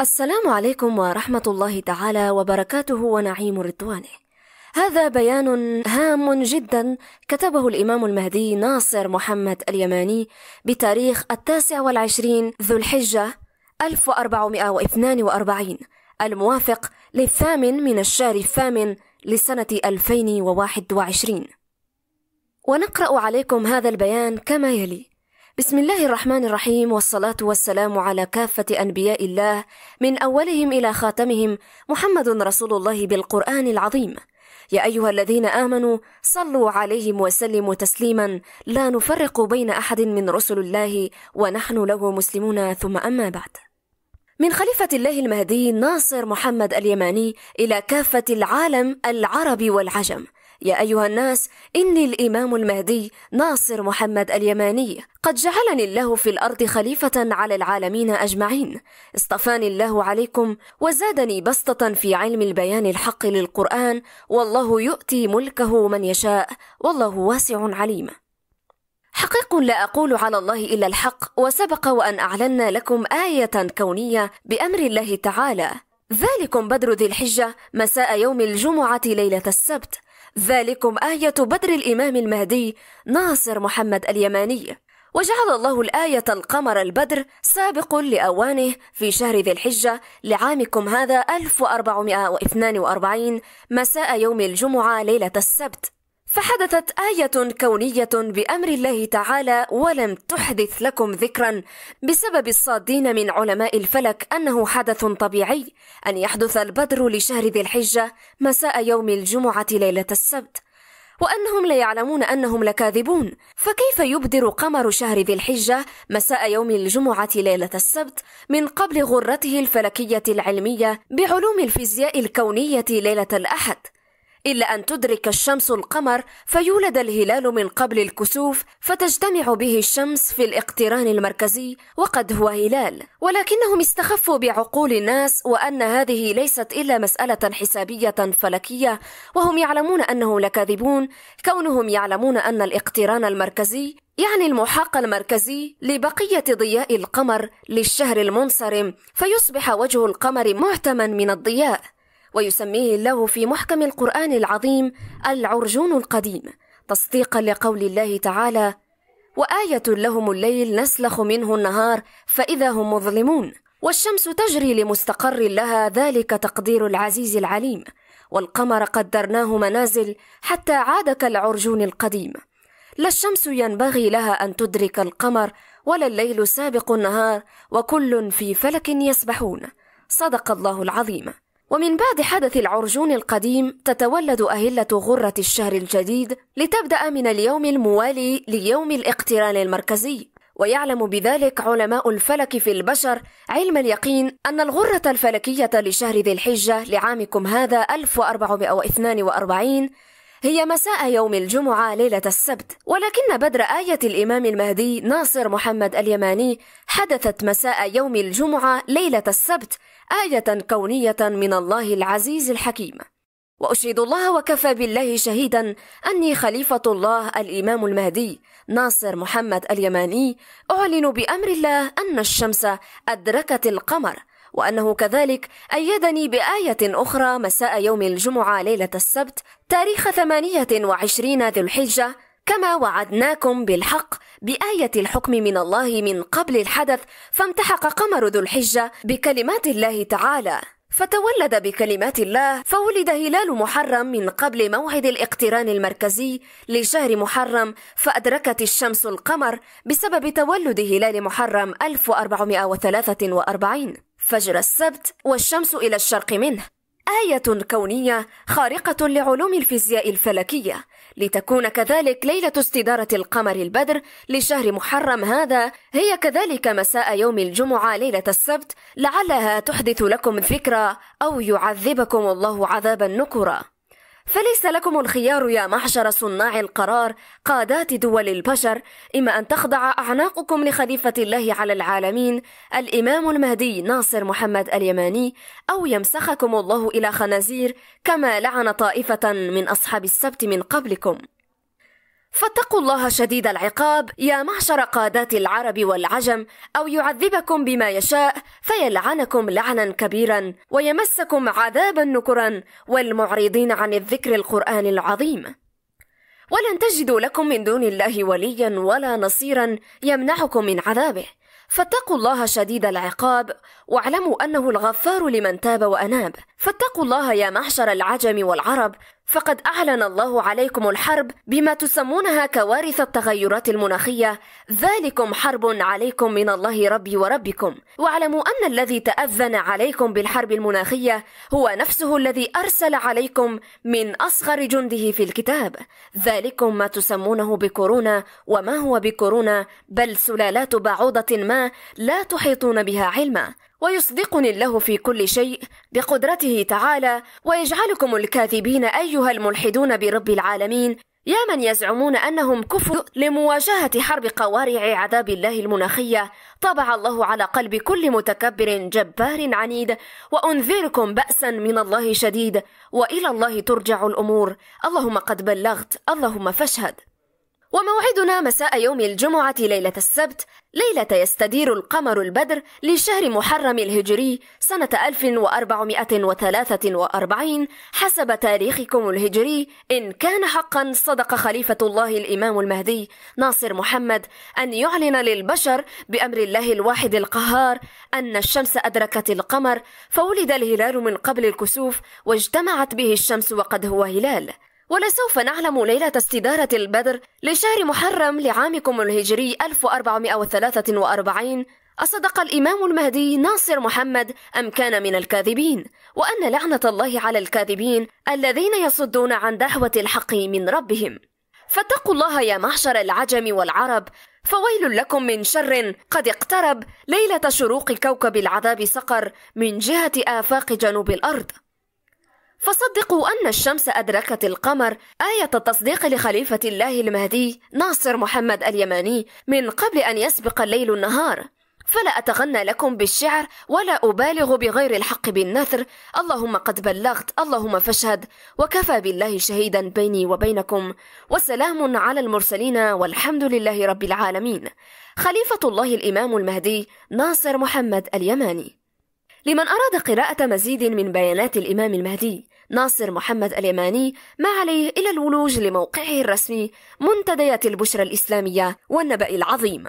السلام عليكم ورحمة الله تعالى وبركاته ونعيم رضوانه. هذا بيان هام جدا كتبه الإمام المهدي ناصر محمد اليماني بتاريخ التاسع والعشرين ذو الحجة 1442 الموافق للثامن من الشهر الثامن لسنة 2021 ونقرأ عليكم هذا البيان كما يلي بسم الله الرحمن الرحيم والصلاة والسلام على كافة أنبياء الله من أولهم إلى خاتمهم محمد رسول الله بالقرآن العظيم يا أيها الذين آمنوا صلوا عليهم وسلموا تسليما لا نفرق بين أحد من رسل الله ونحن له مسلمون ثم أما بعد من خليفة الله المهدي ناصر محمد اليماني إلى كافة العالم العربي والعجم يا أيها الناس إني الإمام المهدي ناصر محمد اليماني قد جعلني الله في الأرض خليفة على العالمين أجمعين اصطفاني الله عليكم وزادني بسطة في علم البيان الحق للقرآن والله يؤتي ملكه من يشاء والله واسع عليم حقيق لا أقول على الله إلا الحق وسبق وأن أعلنا لكم آية كونية بأمر الله تعالى ذلكم بدر ذي الحجة مساء يوم الجمعة ليلة السبت ذلكم آية بدر الإمام المهدي ناصر محمد اليماني وجعل الله الآية القمر البدر سابق لأوانه في شهر ذي الحجة لعامكم هذا 1442 مساء يوم الجمعة ليلة السبت فحدثت آية كونية بأمر الله تعالى ولم تحدث لكم ذكرا بسبب الصادين من علماء الفلك أنه حدث طبيعي أن يحدث البدر لشهر ذي الحجة مساء يوم الجمعة ليلة السبت وأنهم لا يعلمون أنهم لكاذبون فكيف يبدر قمر شهر ذي الحجة مساء يوم الجمعة ليلة السبت من قبل غرته الفلكية العلمية بعلوم الفيزياء الكونية ليلة الأحد إلا أن تدرك الشمس القمر فيولد الهلال من قبل الكسوف فتجتمع به الشمس في الاقتران المركزي وقد هو هلال ولكنهم استخفوا بعقول الناس وأن هذه ليست إلا مسألة حسابية فلكية وهم يعلمون أنهم لكاذبون كونهم يعلمون أن الاقتران المركزي يعني المحاق المركزي لبقية ضياء القمر للشهر المنصرم فيصبح وجه القمر معتما من الضياء ويسميه الله في محكم القرآن العظيم العرجون القديم تصديقا لقول الله تعالى وآية لهم الليل نسلخ منه النهار فإذا هم مظلمون والشمس تجري لمستقر لها ذلك تقدير العزيز العليم والقمر قدرناه منازل حتى عاد كالعرجون القديم لا الشمس ينبغي لها أن تدرك القمر ولا الليل سابق النهار وكل في فلك يسبحون صدق الله العظيم ومن بعد حدث العرجون القديم تتولد أهلة غرة الشهر الجديد لتبدأ من اليوم الموالي ليوم الاقتران المركزي ويعلم بذلك علماء الفلك في البشر علم اليقين أن الغرة الفلكية لشهر ذي الحجة لعامكم هذا 1442 هي مساء يوم الجمعة ليلة السبت ولكن بدر آية الإمام المهدي ناصر محمد اليماني حدثت مساء يوم الجمعة ليلة السبت آية كونية من الله العزيز الحكيم وأشهد الله وكفى بالله شهيدا أني خليفة الله الإمام المهدي ناصر محمد اليماني أعلن بأمر الله أن الشمس أدركت القمر وأنه كذلك أيدني بآية أخرى مساء يوم الجمعة ليلة السبت تاريخ 28 ذي الحجة كما وعدناكم بالحق بآية الحكم من الله من قبل الحدث فامتحق قمر ذو الحجة بكلمات الله تعالى فتولد بكلمات الله فولد هلال محرم من قبل موعد الاقتران المركزي لشهر محرم فأدركت الشمس القمر بسبب تولد هلال محرم 1443 فجر السبت والشمس إلى الشرق منه آية كونية خارقة لعلوم الفيزياء الفلكية لتكون كذلك ليلة استدارة القمر البدر لشهر محرم هذا هي كذلك مساء يوم الجمعة ليلة السبت لعلها تحدث لكم ذكرى أو يعذبكم الله عذابا نكرا فليس لكم الخيار يا محشر صناع القرار قادات دول البشر إما أن تخضع أعناقكم لخليفة الله على العالمين الإمام المهدي ناصر محمد اليماني أو يمسخكم الله إلى خنازير كما لعن طائفة من أصحاب السبت من قبلكم فاتقوا الله شديد العقاب يا معشر قادات العرب والعجم أو يعذبكم بما يشاء فيلعنكم لعنا كبيرا ويمسكم عذابا نكرا والمعرضين عن الذكر القرآن العظيم ولن تجدوا لكم من دون الله وليا ولا نصيرا يمنعكم من عذابه فاتقوا الله شديد العقاب واعلموا انه الغفار لمن تاب واناب فاتقوا الله يا محشر العجم والعرب فقد أعلن الله عليكم الحرب بما تسمونها كوارث التغيرات المناخية ذلكم حرب عليكم من الله ربي وربكم واعلموا أن الذي تأذن عليكم بالحرب المناخية هو نفسه الذي أرسل عليكم من أصغر جنده في الكتاب ذلكم ما تسمونه بكورونا وما هو بكورونا بل سلالات بعوضة ما لا تحيطون بها علما ويصدقني الله في كل شيء بقدرته تعالى ويجعلكم الكاذبين أيها الملحدون برب العالمين يا من يزعمون أنهم كفر لمواجهة حرب قوارع عذاب الله المناخية طبع الله على قلب كل متكبر جبار عنيد وأنذركم بأسا من الله شديد وإلى الله ترجع الأمور اللهم قد بلغت اللهم فاشهد وموعدنا مساء يوم الجمعة ليلة السبت ليلة يستدير القمر البدر لشهر محرم الهجري سنة 1443 حسب تاريخكم الهجري إن كان حقا صدق خليفة الله الإمام المهدي ناصر محمد أن يعلن للبشر بأمر الله الواحد القهار أن الشمس أدركت القمر فولد الهلال من قبل الكسوف واجتمعت به الشمس وقد هو هلال ولسوف نعلم ليلة استدارة البدر لشهر محرم لعامكم الهجري 1443 أصدق الإمام المهدي ناصر محمد أم كان من الكاذبين وأن لعنة الله على الكاذبين الذين يصدون عن دعوة الحق من ربهم فاتقوا الله يا معشر العجم والعرب فويل لكم من شر قد اقترب ليلة شروق كوكب العذاب سقر من جهة آفاق جنوب الأرض فصدقوا أن الشمس أدركت القمر آية التصديق لخليفة الله المهدي ناصر محمد اليماني من قبل أن يسبق الليل النهار فلا أتغنى لكم بالشعر ولا أبالغ بغير الحق بالنثر اللهم قد بلغت اللهم فاشهد وكفى بالله شهيدا بيني وبينكم وسلام على المرسلين والحمد لله رب العالمين خليفة الله الإمام المهدي ناصر محمد اليماني لمن أراد قراءة مزيد من بيانات الإمام المهدي ناصر محمد اليماني ما عليه إلا الولوج لموقعه الرسمي منتديات البشرى الإسلامية والنبأ العظيم